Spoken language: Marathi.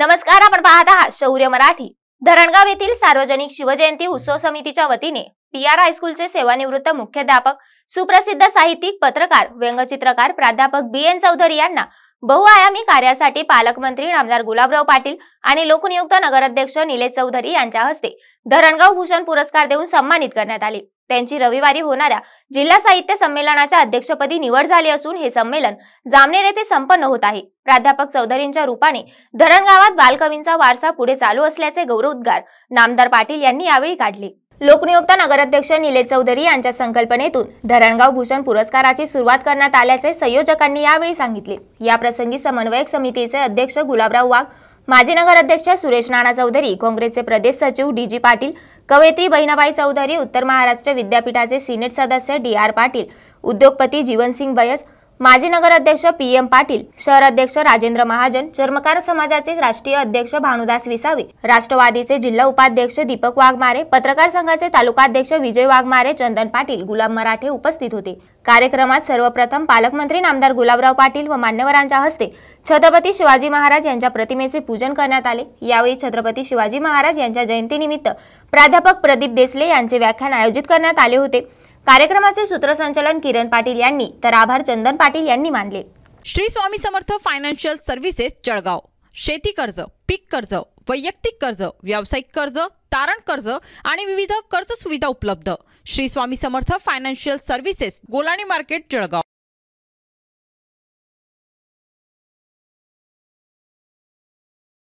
नमस्कार आपण पाहत आहात शौर्य मराठी धरणगाव येथील सार्वजनिक शिवजयंती उत्सव समितीच्या वतीने पी आर हायस्कूलचे सेवानिवृत्त मुख्याध्यापक सुप्रसिद्ध साहित्यिक पत्रकार व्यंगचित्रकार प्राध्यापक बी एन चौधरी यांना बहुआयामी कार्यासाठी पालकमंत्री आमदार गुलाबराव पाटील आणि लोकनियुक्त नगराध्यक्ष निलेश चौधरी यांच्या हस्ते धरणगाव भूषण पुरस्कार देऊन सन्मानित करण्यात आले त्यांची रविवारी होणाऱ्या जिल्हा साहित्य संमेलनाच्या अध्यक्षपदी निवड झाली असून हे संमेलन जामनेर येथे संपन्न होत आहे प्राध्यापक चौधरींच्या रूपाने धरणगावात बालकवींचा वारसा पुढे चालू असल्याचे गौरवोद्गार नामदार पाटील यांनी यावेळी काढले लोकनियुक्त नगराध्यक्ष निलेश चौधरी यांच्या संकल्पनेतून धरणगाव भूषण पुरस्काराची सुरुवात करण्यात आल्याचे संयोजकांनी यावेळी सांगितले याप्रसंगी समन्वयक समितीचे अध्यक्ष गुलाबराव वाघ माजी नगराध्यक्ष सुरेश नाना चौधरी काँग्रेसचे प्रदेश सचिव डी जी पाटील कवयित्री बहिणाबाई चौधरी उत्तर महाराष्ट्र विद्यापीठाचे सिनेट सदस्य डी आर पाटील उद्योगपती जीवनसिंग बयस माजी नगराध्यक्ष पी एम पाटील शहर अध्यक्ष राजेंद्र महाजन चर्मकार समाजाचे राष्ट्रीय अध्यक्ष भानुदास विसावे राष्ट्रवादीचे जिल्हा उपाध्यक्ष दीपक वाघमारे पत्रकार संघाचे तालुकाध्यक्ष विजय वाघमारे चंदन पाटील गुलाब मराठे उपस्थित होते कार्यक्रमात सर्वप्रथम पालकमंत्री नामदार गुलाबराव पाटील व मान्यवरांच्या हस्ते छत्रपती शिवाजी महाराज यांच्या प्रतिमेचे पूजन करण्यात आले यावेळी छत्रपती शिवाजी महाराज यांच्या जयंतीनिमित्त प्राध्यापक प्रदीप देसले यांचे व्याख्यान आयोजित करण्यात आले होते कार्यक्रमाचे सूत्रसंचालन किरण पाटील यांनी तर आभार चंदन पाटील यांनी मानले श्री स्वामी समर्थ फायनान्शियल सर्व्हिसेस जळगाव शेती कर्ज पीक कर्ज वैयक्तिक कर्ज व्यावसायिक कर्ज तारण कर्ज आणि विविध कर्ज सुविधा उपलब्ध Shri Swami Samarth financial services Golani market Jalgaon